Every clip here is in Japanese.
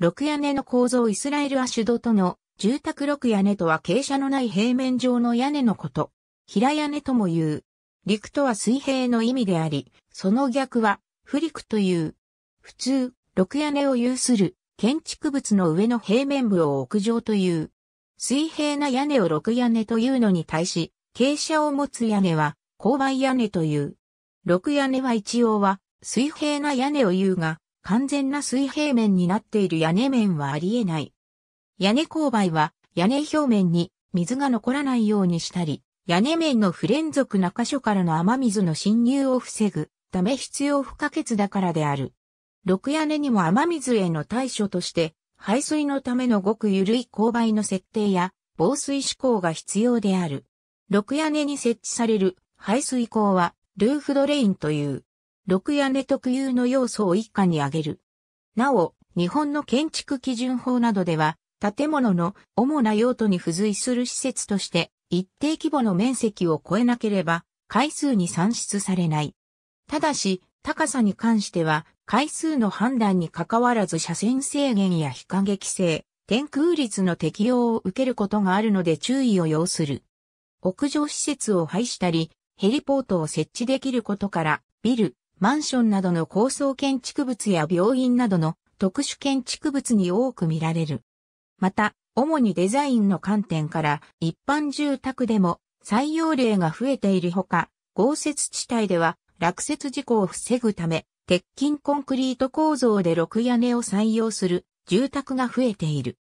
六屋根の構造イスラエルアシュドとの住宅六屋根とは傾斜のない平面上の屋根のこと。平屋根とも言う。陸とは水平の意味であり、その逆は不陸という。普通、六屋根を有する建築物の上の平面部を屋上という。水平な屋根を六屋根というのに対し、傾斜を持つ屋根は勾配屋根という。六屋根は一応は水平な屋根を言うが、完全な水平面になっている屋根面はあり得ない。屋根勾配は屋根表面に水が残らないようにしたり、屋根面の不連続な箇所からの雨水の侵入を防ぐため必要不可欠だからである。六屋根にも雨水への対処として、排水のためのごく緩い勾配の設定や防水志向が必要である。六屋根に設置される排水口はルーフドレインという。六屋根特有の要素を一家に挙げる。なお、日本の建築基準法などでは、建物の主な用途に付随する施設として、一定規模の面積を超えなければ、回数に算出されない。ただし、高さに関しては、回数の判断に関わらず車線制限や非加激性、天空率の適用を受けることがあるので注意を要する。屋上施設を廃したり、ヘリポートを設置できることから、ビル、マンションなどの高層建築物や病院などの特殊建築物に多く見られる。また、主にデザインの観点から一般住宅でも採用例が増えているほか、豪雪地帯では落雪事故を防ぐため、鉄筋コンクリート構造で6屋根を採用する住宅が増えている。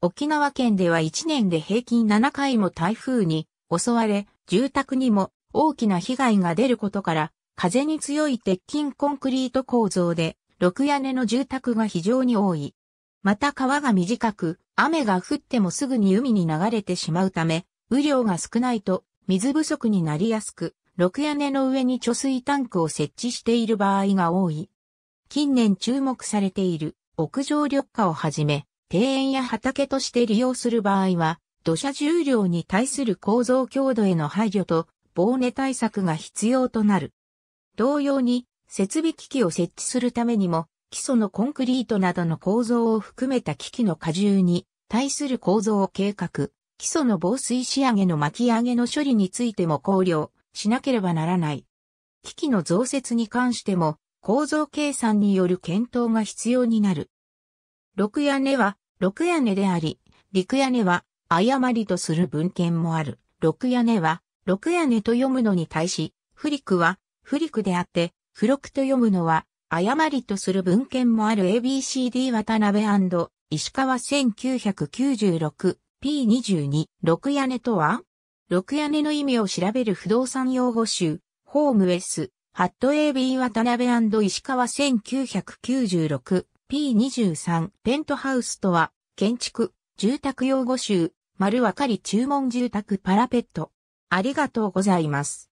沖縄県では1年で平均7回も台風に襲われ、住宅にも大きな被害が出ることから、風に強い鉄筋コンクリート構造で、6屋根の住宅が非常に多い。また川が短く、雨が降ってもすぐに海に流れてしまうため、雨量が少ないと水不足になりやすく、6屋根の上に貯水タンクを設置している場合が多い。近年注目されている屋上緑化をはじめ、庭園や畑として利用する場合は、土砂重量に対する構造強度への配慮と、防音対策が必要となる。同様に設備機器を設置するためにも基礎のコンクリートなどの構造を含めた機器の荷重に対する構造を計画、基礎の防水仕上げの巻き上げの処理についても考慮しなければならない。機器の増設に関しても構造計算による検討が必要になる。六屋根は六屋根であり、陸屋根は誤りとする文献もある。六屋根は六屋根と読むのに対し、フリクは不クであって、付録と読むのは、誤りとする文献もある ABCD 渡辺石川 1996P22 六屋根とは六屋根の意味を調べる不動産用語集、ホームウェス、ハット AB 渡辺石川 1996P23 ペントハウスとは、建築、住宅用語集、丸分かり注文住宅パラペット。ありがとうございます。